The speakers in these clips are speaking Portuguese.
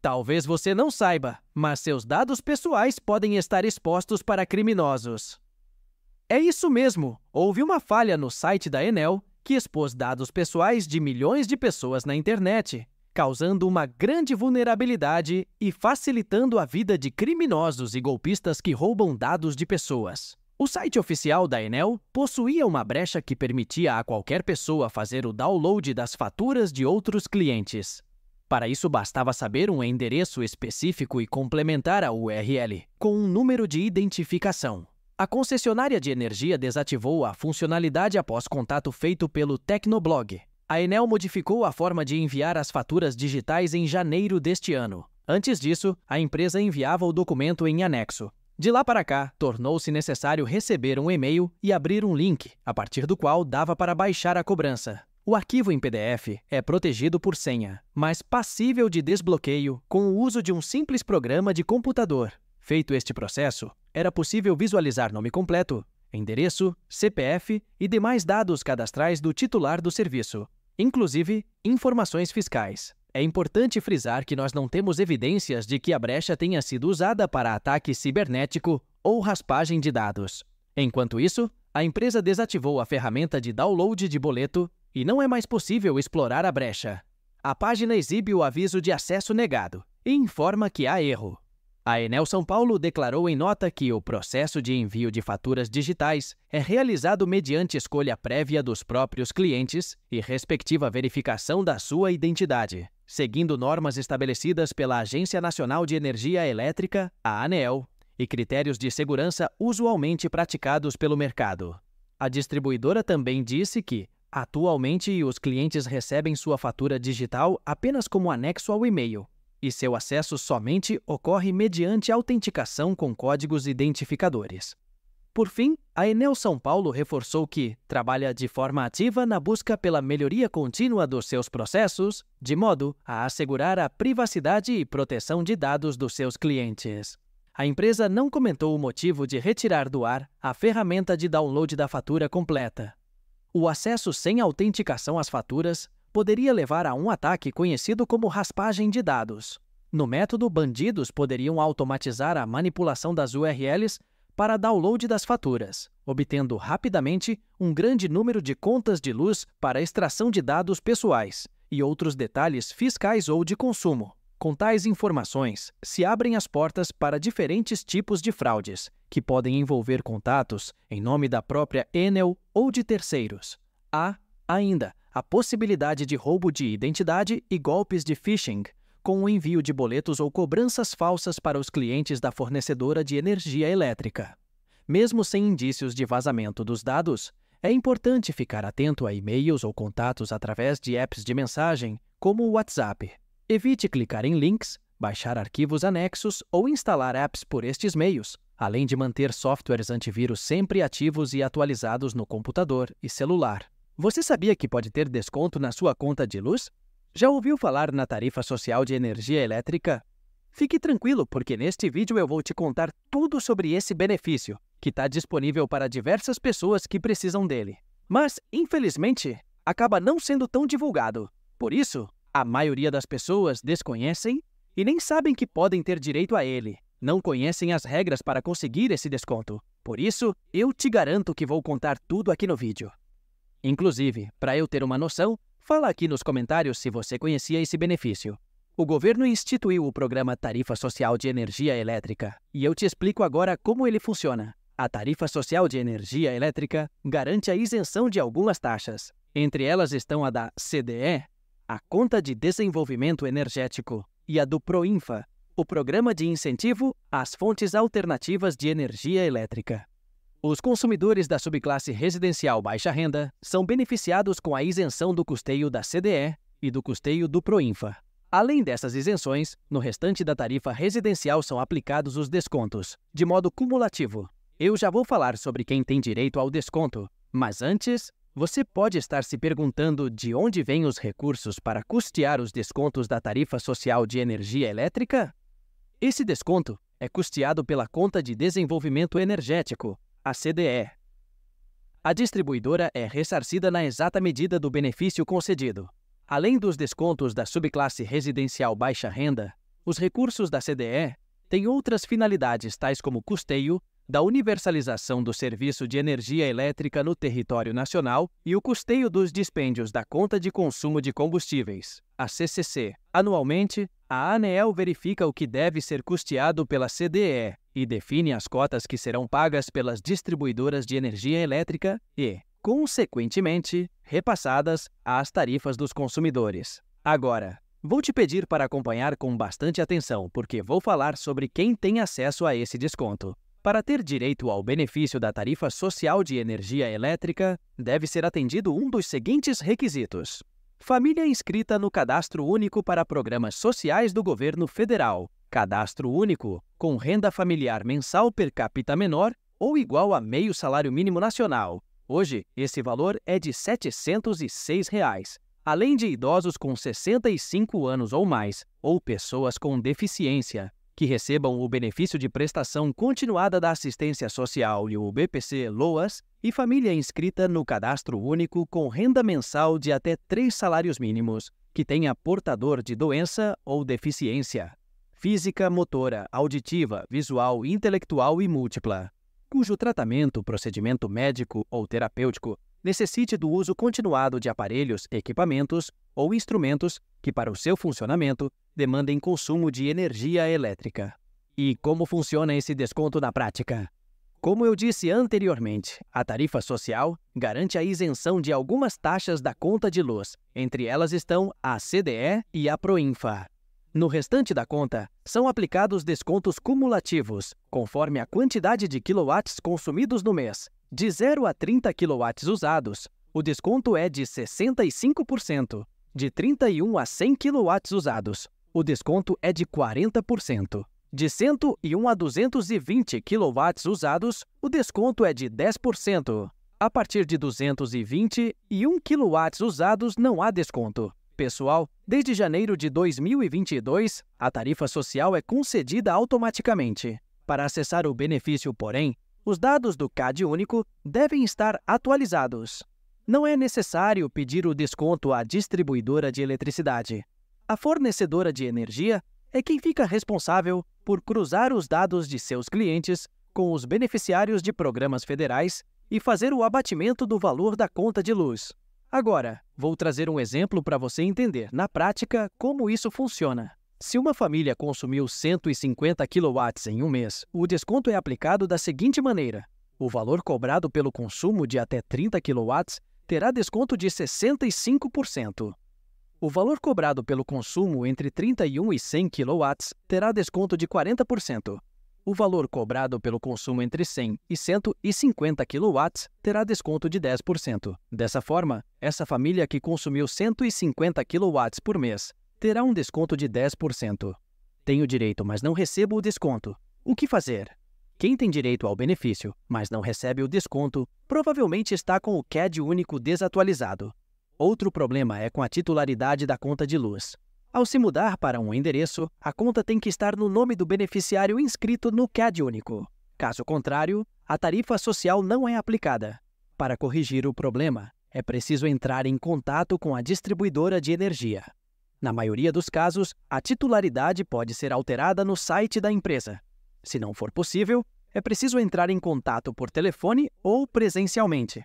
Talvez você não saiba, mas seus dados pessoais podem estar expostos para criminosos. É isso mesmo! Houve uma falha no site da Enel que expôs dados pessoais de milhões de pessoas na internet, causando uma grande vulnerabilidade e facilitando a vida de criminosos e golpistas que roubam dados de pessoas. O site oficial da Enel possuía uma brecha que permitia a qualquer pessoa fazer o download das faturas de outros clientes, para isso, bastava saber um endereço específico e complementar a URL, com um número de identificação. A concessionária de energia desativou a funcionalidade após contato feito pelo Tecnoblog. A Enel modificou a forma de enviar as faturas digitais em janeiro deste ano. Antes disso, a empresa enviava o documento em anexo. De lá para cá, tornou-se necessário receber um e-mail e abrir um link, a partir do qual dava para baixar a cobrança. O arquivo em PDF é protegido por senha, mas passível de desbloqueio com o uso de um simples programa de computador. Feito este processo, era possível visualizar nome completo, endereço, CPF e demais dados cadastrais do titular do serviço, inclusive informações fiscais. É importante frisar que nós não temos evidências de que a brecha tenha sido usada para ataque cibernético ou raspagem de dados. Enquanto isso, a empresa desativou a ferramenta de download de boleto e não é mais possível explorar a brecha. A página exibe o aviso de acesso negado e informa que há erro. A Enel São Paulo declarou em nota que o processo de envio de faturas digitais é realizado mediante escolha prévia dos próprios clientes e respectiva verificação da sua identidade, seguindo normas estabelecidas pela Agência Nacional de Energia Elétrica, a ANEEL, e critérios de segurança usualmente praticados pelo mercado. A distribuidora também disse que Atualmente, os clientes recebem sua fatura digital apenas como anexo ao e-mail, e seu acesso somente ocorre mediante autenticação com códigos identificadores. Por fim, a Enel São Paulo reforçou que trabalha de forma ativa na busca pela melhoria contínua dos seus processos, de modo a assegurar a privacidade e proteção de dados dos seus clientes. A empresa não comentou o motivo de retirar do ar a ferramenta de download da fatura completa, o acesso sem autenticação às faturas poderia levar a um ataque conhecido como raspagem de dados. No método, bandidos poderiam automatizar a manipulação das URLs para download das faturas, obtendo rapidamente um grande número de contas de luz para extração de dados pessoais e outros detalhes fiscais ou de consumo. Com tais informações, se abrem as portas para diferentes tipos de fraudes, que podem envolver contatos em nome da própria Enel ou de terceiros. Há, ainda, a possibilidade de roubo de identidade e golpes de phishing, com o envio de boletos ou cobranças falsas para os clientes da fornecedora de energia elétrica. Mesmo sem indícios de vazamento dos dados, é importante ficar atento a e-mails ou contatos através de apps de mensagem, como o WhatsApp. Evite clicar em links, baixar arquivos anexos ou instalar apps por estes meios, além de manter softwares antivírus sempre ativos e atualizados no computador e celular. Você sabia que pode ter desconto na sua conta de luz? Já ouviu falar na tarifa social de energia elétrica? Fique tranquilo, porque neste vídeo eu vou te contar tudo sobre esse benefício, que está disponível para diversas pessoas que precisam dele. Mas, infelizmente, acaba não sendo tão divulgado. Por isso, a maioria das pessoas desconhecem e nem sabem que podem ter direito a ele não conhecem as regras para conseguir esse desconto. Por isso, eu te garanto que vou contar tudo aqui no vídeo. Inclusive, para eu ter uma noção, fala aqui nos comentários se você conhecia esse benefício. O governo instituiu o programa Tarifa Social de Energia Elétrica e eu te explico agora como ele funciona. A Tarifa Social de Energia Elétrica garante a isenção de algumas taxas. Entre elas estão a da CDE, a Conta de Desenvolvimento Energético, e a do PROINFA, o Programa de Incentivo às Fontes Alternativas de Energia Elétrica. Os consumidores da subclasse residencial baixa renda são beneficiados com a isenção do custeio da CDE e do custeio do Proinfa. Além dessas isenções, no restante da tarifa residencial são aplicados os descontos, de modo cumulativo. Eu já vou falar sobre quem tem direito ao desconto, mas antes, você pode estar se perguntando de onde vêm os recursos para custear os descontos da tarifa social de energia elétrica? Esse desconto é custeado pela Conta de Desenvolvimento Energético, a CDE. A distribuidora é ressarcida na exata medida do benefício concedido. Além dos descontos da subclasse residencial baixa renda, os recursos da CDE têm outras finalidades tais como custeio da universalização do serviço de energia elétrica no território nacional e o custeio dos dispêndios da Conta de Consumo de Combustíveis, a CCC. Anualmente, a ANEEL verifica o que deve ser custeado pela CDE e define as cotas que serão pagas pelas distribuidoras de energia elétrica e, consequentemente, repassadas às tarifas dos consumidores. Agora, Vou te pedir para acompanhar com bastante atenção, porque vou falar sobre quem tem acesso a esse desconto. Para ter direito ao benefício da tarifa social de energia elétrica, deve ser atendido um dos seguintes requisitos: família inscrita no Cadastro Único para Programas Sociais do Governo Federal, cadastro único, com renda familiar mensal per capita menor ou igual a meio salário mínimo nacional. Hoje, esse valor é de R$ 706. Reais, além de idosos com 65 anos ou mais, ou pessoas com deficiência, que recebam o benefício de prestação continuada da assistência social e o BPC LOAS e família inscrita no cadastro único com renda mensal de até três salários mínimos, que tenha portador de doença ou deficiência física, motora, auditiva, visual, intelectual e múltipla, cujo tratamento, procedimento médico ou terapêutico necessite do uso continuado de aparelhos, equipamentos ou instrumentos que, para o seu funcionamento, demandem consumo de energia elétrica. E como funciona esse desconto na prática? Como eu disse anteriormente, a tarifa social garante a isenção de algumas taxas da conta de luz. Entre elas estão a CDE e a Proinfa. No restante da conta, são aplicados descontos cumulativos, conforme a quantidade de quilowatts consumidos no mês. De 0 a 30 quilowatts usados, o desconto é de 65% de 31 a 100 kW usados. O desconto é de 40%. De 101 a 220 kW usados, o desconto é de 10%. A partir de 220 e 1 kW usados não há desconto. Pessoal, desde janeiro de 2022, a tarifa social é concedida automaticamente. Para acessar o benefício, porém, os dados do CAD único devem estar atualizados. Não é necessário pedir o desconto à distribuidora de eletricidade. A fornecedora de energia é quem fica responsável por cruzar os dados de seus clientes com os beneficiários de programas federais e fazer o abatimento do valor da conta de luz. Agora, vou trazer um exemplo para você entender, na prática, como isso funciona. Se uma família consumiu 150 kW em um mês, o desconto é aplicado da seguinte maneira: o valor cobrado pelo consumo de até 30 kW terá desconto de 65%. O valor cobrado pelo consumo entre 31 e 100 kW terá desconto de 40%. O valor cobrado pelo consumo entre 100 e 150 kW terá desconto de 10%. Dessa forma, essa família que consumiu 150 kW por mês terá um desconto de 10%. Tenho direito, mas não recebo o desconto. O que fazer? Quem tem direito ao benefício, mas não recebe o desconto, provavelmente está com o CAD único desatualizado. Outro problema é com a titularidade da conta de luz. Ao se mudar para um endereço, a conta tem que estar no nome do beneficiário inscrito no CAD único. Caso contrário, a tarifa social não é aplicada. Para corrigir o problema, é preciso entrar em contato com a distribuidora de energia. Na maioria dos casos, a titularidade pode ser alterada no site da empresa. Se não for possível, é preciso entrar em contato por telefone ou presencialmente.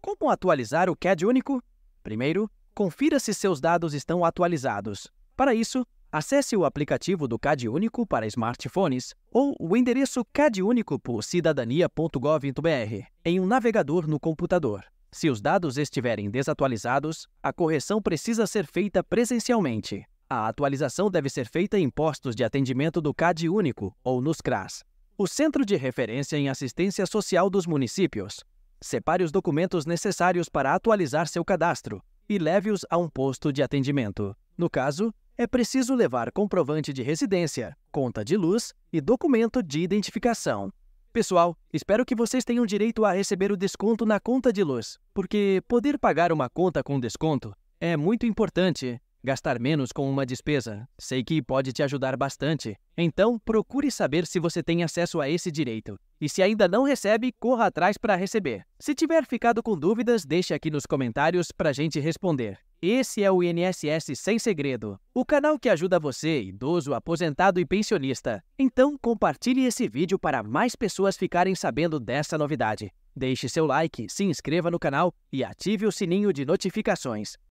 Como atualizar o CAD único? Primeiro, confira se seus dados estão atualizados. Para isso, acesse o aplicativo do CAD único para smartphones ou o endereço cadunico.cidadania.gov.br em um navegador no computador. Se os dados estiverem desatualizados, a correção precisa ser feita presencialmente. A atualização deve ser feita em postos de atendimento do CAD único ou nos CRAS o Centro de Referência em Assistência Social dos Municípios. Separe os documentos necessários para atualizar seu cadastro e leve-os a um posto de atendimento. No caso, é preciso levar comprovante de residência, conta de luz e documento de identificação. Pessoal, espero que vocês tenham direito a receber o desconto na conta de luz, porque poder pagar uma conta com desconto é muito importante Gastar menos com uma despesa. Sei que pode te ajudar bastante. Então, procure saber se você tem acesso a esse direito. E se ainda não recebe, corra atrás para receber. Se tiver ficado com dúvidas, deixe aqui nos comentários para a gente responder. Esse é o INSS Sem Segredo, o canal que ajuda você, idoso, aposentado e pensionista. Então, compartilhe esse vídeo para mais pessoas ficarem sabendo dessa novidade. Deixe seu like, se inscreva no canal e ative o sininho de notificações.